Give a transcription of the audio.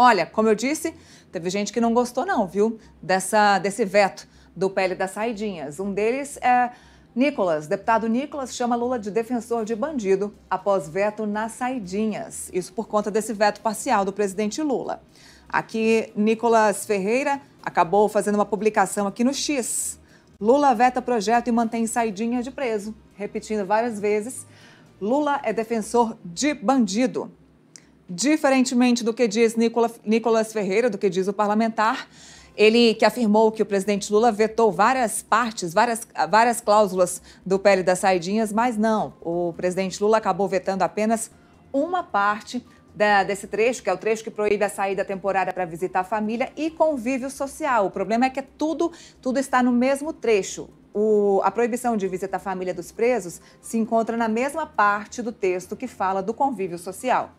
Olha, como eu disse, teve gente que não gostou não, viu, dessa, desse veto do PL das saidinhas. Um deles é Nicolas, deputado Nicolas chama Lula de defensor de bandido após veto nas saidinhas. Isso por conta desse veto parcial do presidente Lula. Aqui, Nicolas Ferreira acabou fazendo uma publicação aqui no X. Lula veta projeto e mantém saidinha de preso. Repetindo várias vezes, Lula é defensor de bandido. Diferentemente do que diz Nicolas Ferreira, do que diz o parlamentar, ele que afirmou que o presidente Lula vetou várias partes, várias, várias cláusulas do PL das Saidinhas, mas não. O presidente Lula acabou vetando apenas uma parte da, desse trecho, que é o trecho que proíbe a saída temporária para visitar a família e convívio social. O problema é que é tudo, tudo está no mesmo trecho. O, a proibição de visitar a família dos presos se encontra na mesma parte do texto que fala do convívio social.